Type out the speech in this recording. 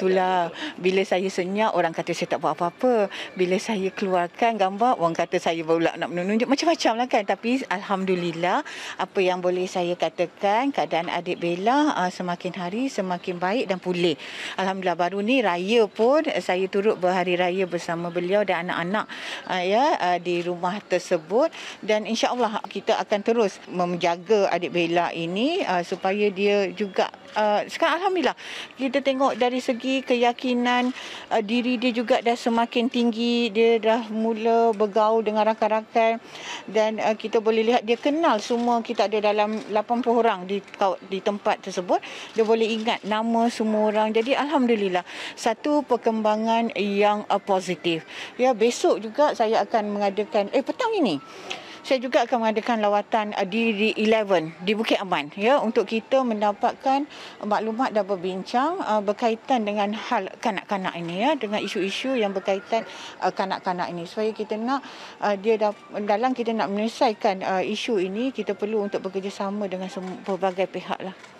itulah bila saya senyap orang kata saya tak buat apa-apa bila saya keluarkan gambar orang kata saya pula nak menunjuk macam-macam lah kan tapi Alhamdulillah apa yang boleh saya katakan keadaan adik Bella ah, semakin hari semakin baik dan pulih Alhamdulillah baru ni raya pun saya turut berhari raya bersama beliau dan anak-anak ah, ya ah, di rumah tersebut dan insyaAllah kita akan terus menjaga adik Bella ini supaya dia juga uh, sekarang alhamdulillah kita tengok dari segi keyakinan uh, diri dia juga dah semakin tinggi dia dah mula bergaul dengan rakan-rakan dan uh, kita boleh lihat dia kenal semua kita ada dalam 80 orang di di tempat tersebut dia boleh ingat nama semua orang jadi alhamdulillah satu perkembangan yang uh, positif ya besok juga saya akan mengadakan eh petang ini saya juga akan mengadakan lawatan uh, di di 11 di Bukit Aman ya untuk kita mendapatkan maklumat dan berbincang uh, berkaitan dengan hal kanak-kanak ini ya dengan isu-isu yang berkaitan uh, kanak-kanak ini supaya kita nak uh, dia da- dalam kita nak menyelesaikan uh, isu ini kita perlu untuk bekerjasama dengan semua pelbagai pihak lah.